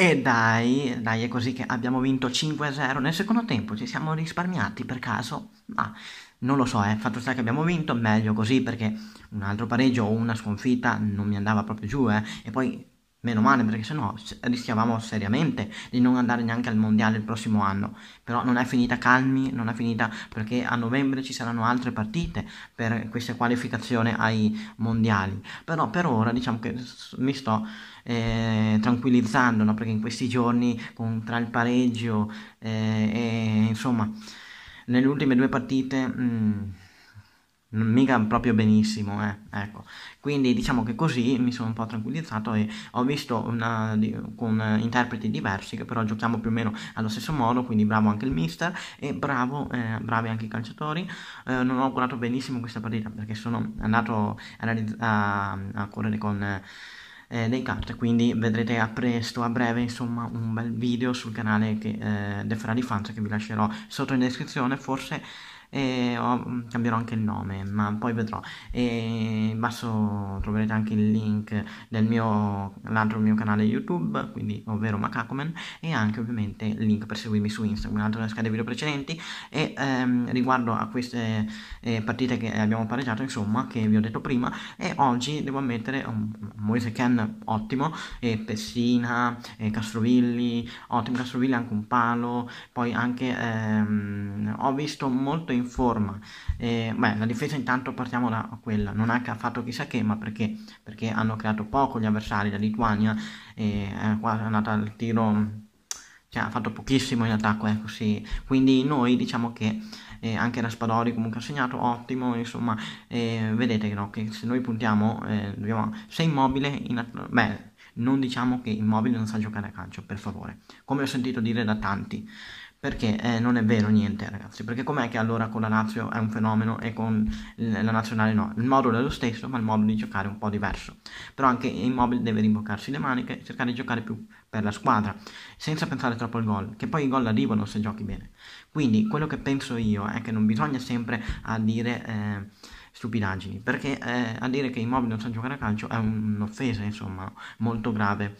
E dai, dai, è così che abbiamo vinto 5-0 nel secondo tempo, ci siamo risparmiati per caso? Ma non lo so, eh. fatto sta che abbiamo vinto, meglio così perché un altro pareggio o una sconfitta non mi andava proprio giù, eh. e poi Meno male perché sennò rischiavamo seriamente di non andare neanche al mondiale il prossimo anno. Però non è finita calmi, non è finita perché a novembre ci saranno altre partite per questa qualificazione ai mondiali. Però per ora diciamo che mi sto eh, tranquillizzando no? perché in questi giorni con, tra il pareggio eh, e insomma nelle ultime due partite... Mh, mm, mica proprio benissimo, eh, ecco. Quindi diciamo che così mi sono un po' tranquillizzato e ho visto una, di, con interpreti diversi che però giochiamo più o meno allo stesso modo, quindi bravo anche il mister e bravo, eh, bravi anche i calciatori. Eh, non ho curato benissimo questa partita perché sono andato a, a, a correre con... Eh, dei kart, quindi vedrete a presto a breve insomma un bel video sul canale che, eh, De Ferrari Fans che vi lascerò sotto in descrizione forse e ho, mm, cambierò anche il nome, ma poi vedrò. E in basso troverete anche il link del mio, l'altro mio canale YouTube, quindi ovvero Macacoman, e anche ovviamente il link per seguirmi su Instagram, l'altro nella schede video precedenti. E ehm, riguardo a queste eh, partite che abbiamo pareggiato, insomma, che vi ho detto prima, e oggi devo ammettere un Moise Ken ottimo, e Pessina, e Castrovilli, ottimo Castrovilli anche un palo, poi anche ehm, ho visto molto in in forma. Eh, beh, la difesa intanto partiamo da quella, non ha fatto chissà che, ma perché? Perché hanno creato poco gli avversari, la Lituania eh, è andata al tiro, cioè ha fatto pochissimo in attacco, ecco sì. Quindi noi diciamo che eh, anche Raspadori comunque ha segnato ottimo, insomma, vedete no, che se noi puntiamo, eh, dobbiamo, se immobile, in att- beh, non diciamo che immobile non sa giocare a calcio, per favore, come ho sentito dire da tanti. Perché eh, non è vero niente, ragazzi. Perché com'è che allora con la Lazio è un fenomeno e con la nazionale no? Il modulo è lo stesso, ma il modo di giocare è un po' diverso. Però anche Immobile deve rimboccarsi le maniche e cercare di giocare più per la squadra, senza pensare troppo al gol, che poi i gol arrivano se giochi bene. Quindi quello che penso io è che non bisogna sempre a eh, dire. Eh, stupidaggini, perché eh, a dire che Immobile non sa giocare a calcio è un'offesa, insomma, molto grave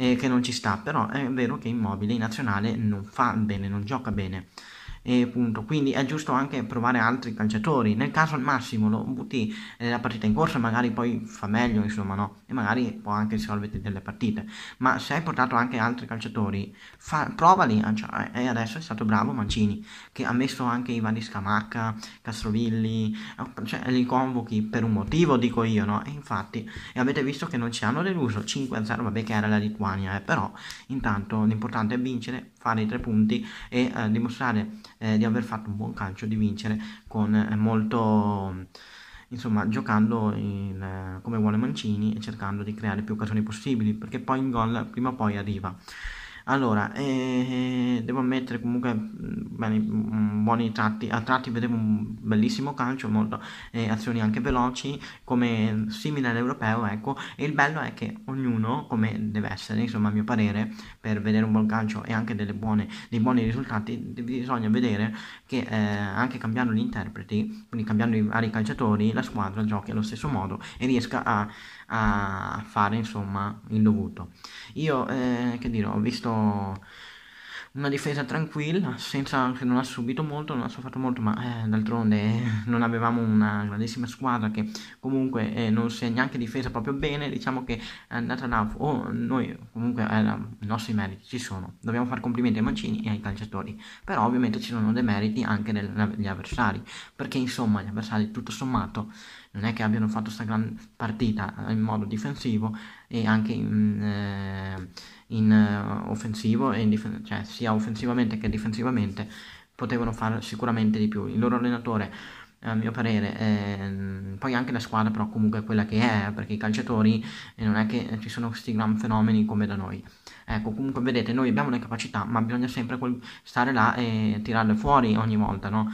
eh, che non ci sta, però è vero che Immobile in nazionale non fa bene, non gioca bene e punto. Quindi è giusto anche provare altri calciatori. Nel caso al massimo lo butti nella eh, partita in corso, magari poi fa meglio, insomma, no? E magari può anche risolverti delle partite. Ma se hai portato anche altri calciatori, fa, provali. Eh, e adesso è stato bravo Mancini, che ha messo anche i vari Scamacca, Castrovilli, eh, cioè li convochi per un motivo, dico io, no? E infatti, e avete visto che non ci hanno deluso 5-0, vabbè che era la Lituania, eh, però intanto l'importante è vincere fare i tre punti e eh, dimostrare eh, di aver fatto un buon calcio, di vincere con eh, molto insomma giocando in, eh, come vuole Mancini e cercando di creare più occasioni possibili perché poi in gol prima o poi arriva. Allora, eh, devo ammettere comunque bene, buoni tratti, a tratti vedevo un bellissimo calcio, molto, eh, azioni anche veloci, come simile all'europeo, ecco, e il bello è che ognuno, come deve essere, insomma a mio parere, per vedere un buon calcio e anche buone, dei buoni risultati, bisogna vedere che eh, anche cambiando gli interpreti, quindi cambiando i vari calciatori, la squadra giochi allo stesso modo e riesca a, a fare insomma il dovuto. Io, eh, che dire, ho visto una difesa tranquilla, senza, che non ha subito molto, non ha sofferto molto, ma eh, d'altronde eh, non avevamo una grandissima squadra che comunque eh, non si è neanche difesa proprio bene, diciamo che è andata là, o noi comunque eh, i nostri meriti ci sono, dobbiamo fare complimenti ai Mancini e ai calciatori, però ovviamente ci sono dei meriti anche degli avversari, perché insomma gli avversari tutto sommato non è che abbiano fatto questa gran partita in modo difensivo, e anche in, eh, in eh, offensivo, e in dif- cioè sia offensivamente che difensivamente potevano fare sicuramente di più. Il loro allenatore a mio parere. Eh, poi anche la squadra però comunque è quella che è, perché i calciatori eh, non è che eh, ci sono questi gran fenomeni come da noi. Ecco, comunque vedete, noi abbiamo le capacità, ma bisogna sempre stare là e tirarle fuori ogni volta, no?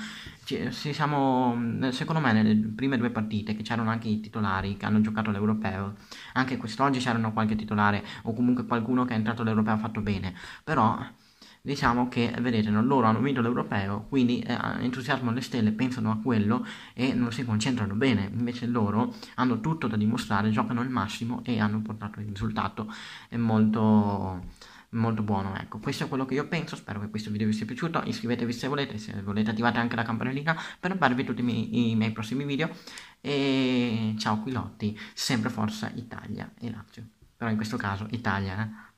Ci, siamo, mm, secondo me, nelle prime due partite che c'erano anche i titolari che hanno giocato all'Europeo, anche quest'oggi c'erano qualche titolare o comunque qualcuno che è entrato all'Europeo ha fatto bene, però diciamo che vedete loro hanno vinto l'europeo quindi eh, entusiasmo alle stelle pensano a quello e non si concentrano bene invece loro hanno tutto da dimostrare giocano al massimo e hanno portato il risultato è molto molto buono ecco questo è quello che io penso spero che questo video vi sia piaciuto iscrivetevi se volete se volete attivate anche la campanellina per non perdervi tutti i miei, i miei prossimi video e ciao qui Lotti sempre Forza Italia e Lazio però in questo caso Italia eh